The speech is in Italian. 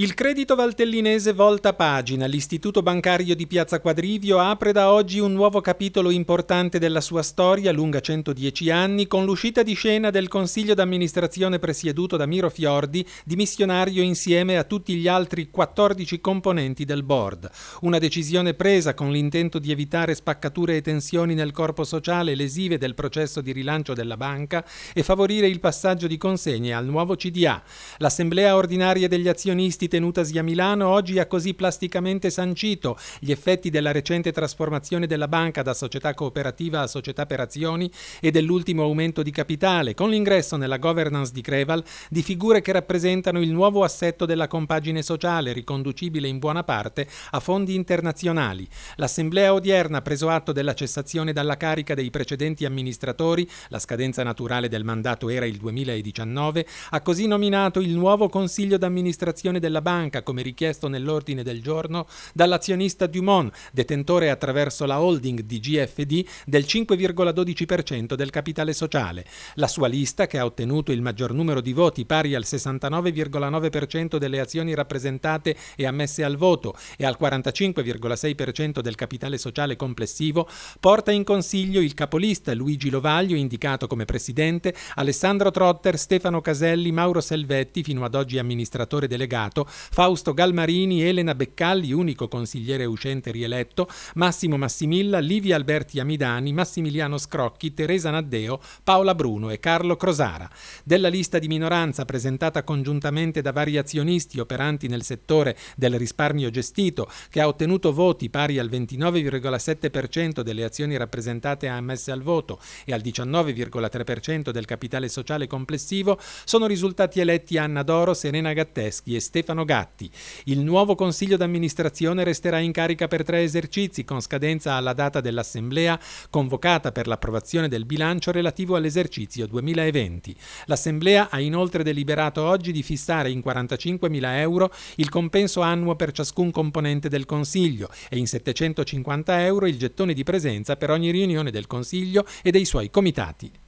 Il credito valtellinese volta pagina. L'istituto bancario di Piazza Quadrivio apre da oggi un nuovo capitolo importante della sua storia, lunga 110 anni, con l'uscita di scena del consiglio d'amministrazione presieduto da Miro Fiordi, dimissionario insieme a tutti gli altri 14 componenti del board. Una decisione presa con l'intento di evitare spaccature e tensioni nel corpo sociale lesive del processo di rilancio della banca e favorire il passaggio di consegne al nuovo CDA. L'assemblea ordinaria degli azionisti tenutasi a Milano oggi ha così plasticamente sancito gli effetti della recente trasformazione della banca da società cooperativa a società per azioni e dell'ultimo aumento di capitale, con l'ingresso nella governance di Creval di figure che rappresentano il nuovo assetto della compagine sociale, riconducibile in buona parte a fondi internazionali. L'assemblea odierna ha preso atto della cessazione dalla carica dei precedenti amministratori, la scadenza naturale del mandato era il 2019, ha così nominato il nuovo consiglio d'amministrazione della dalla banca, come richiesto nell'ordine del giorno, dall'azionista Dumont, detentore attraverso la holding di GFD del 5,12% del capitale sociale. La sua lista, che ha ottenuto il maggior numero di voti pari al 69,9% delle azioni rappresentate e ammesse al voto e al 45,6% del capitale sociale complessivo, porta in consiglio il capolista Luigi Lovaglio, indicato come presidente, Alessandro Trotter, Stefano Caselli, Mauro Selvetti, fino ad oggi amministratore delegato, Fausto Galmarini, Elena Beccalli, unico consigliere uscente rieletto, Massimo Massimilla, Livia Alberti Amidani, Massimiliano Scrocchi, Teresa Naddeo, Paola Bruno e Carlo Crosara. Della lista di minoranza presentata congiuntamente da vari azionisti operanti nel settore del risparmio gestito, che ha ottenuto voti pari al 29,7% delle azioni rappresentate a ammesse al voto e al 19,3% del capitale sociale complessivo, sono risultati eletti Anna Doro, Serena Gatteschi e Stefano Stefano Gatti. Il nuovo consiglio d'amministrazione resterà in carica per tre esercizi con scadenza alla data dell'assemblea convocata per l'approvazione del bilancio relativo all'esercizio 2020. L'assemblea ha inoltre deliberato oggi di fissare in 45.000 euro il compenso annuo per ciascun componente del consiglio e in 750 euro il gettone di presenza per ogni riunione del consiglio e dei suoi comitati.